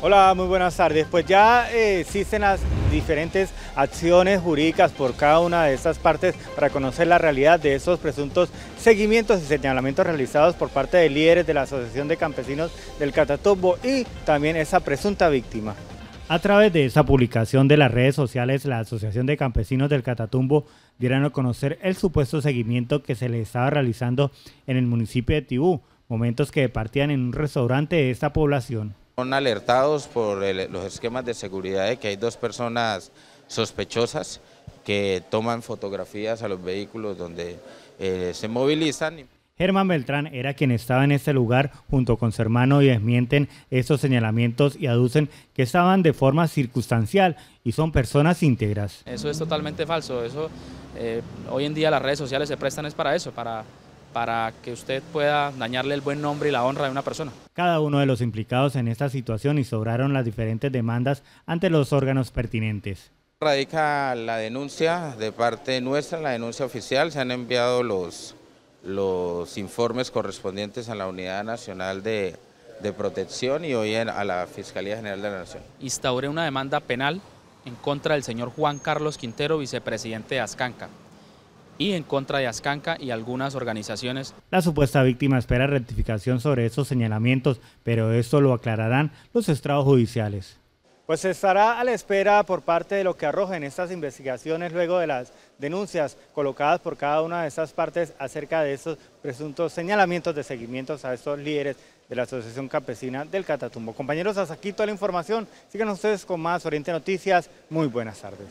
Hola, muy buenas tardes. Pues ya eh, existen las diferentes acciones jurídicas por cada una de estas partes para conocer la realidad de esos presuntos seguimientos y señalamientos realizados por parte de líderes de la Asociación de Campesinos del Catatumbo y también esa presunta víctima. A través de esa publicación de las redes sociales, la Asociación de Campesinos del Catatumbo dieron a conocer el supuesto seguimiento que se le estaba realizando en el municipio de Tibú, momentos que partían en un restaurante de esta población. Son alertados por los esquemas de seguridad que hay dos personas sospechosas que toman fotografías a los vehículos donde eh, se movilizan. Germán Beltrán era quien estaba en este lugar junto con su hermano y desmienten estos señalamientos y aducen que estaban de forma circunstancial y son personas íntegras. Eso es totalmente falso. Eso eh, hoy en día las redes sociales se prestan es para eso, para para que usted pueda dañarle el buen nombre y la honra de una persona. Cada uno de los implicados en esta situación y sobraron las diferentes demandas ante los órganos pertinentes. Radica la denuncia de parte nuestra, la denuncia oficial, se han enviado los, los informes correspondientes a la Unidad Nacional de, Protección y hoy a la Fiscalía General de la Nación. Instauré una demanda penal en contra del señor Juan Carlos Quintero, vicepresidente de Azcanca y en contra de Ascanca y algunas organizaciones. La supuesta víctima espera rectificación sobre estos señalamientos, pero esto lo aclararán los estrados judiciales. Pues estará a la espera por parte de lo que arrojen estas investigaciones luego de las denuncias colocadas por cada una de estas partes acerca de esos presuntos señalamientos de seguimientos a estos líderes de la Asociación Campesina del Catatumbo. Compañeros, hasta aquí toda la información. sigan ustedes con más Oriente Noticias. Muy buenas tardes.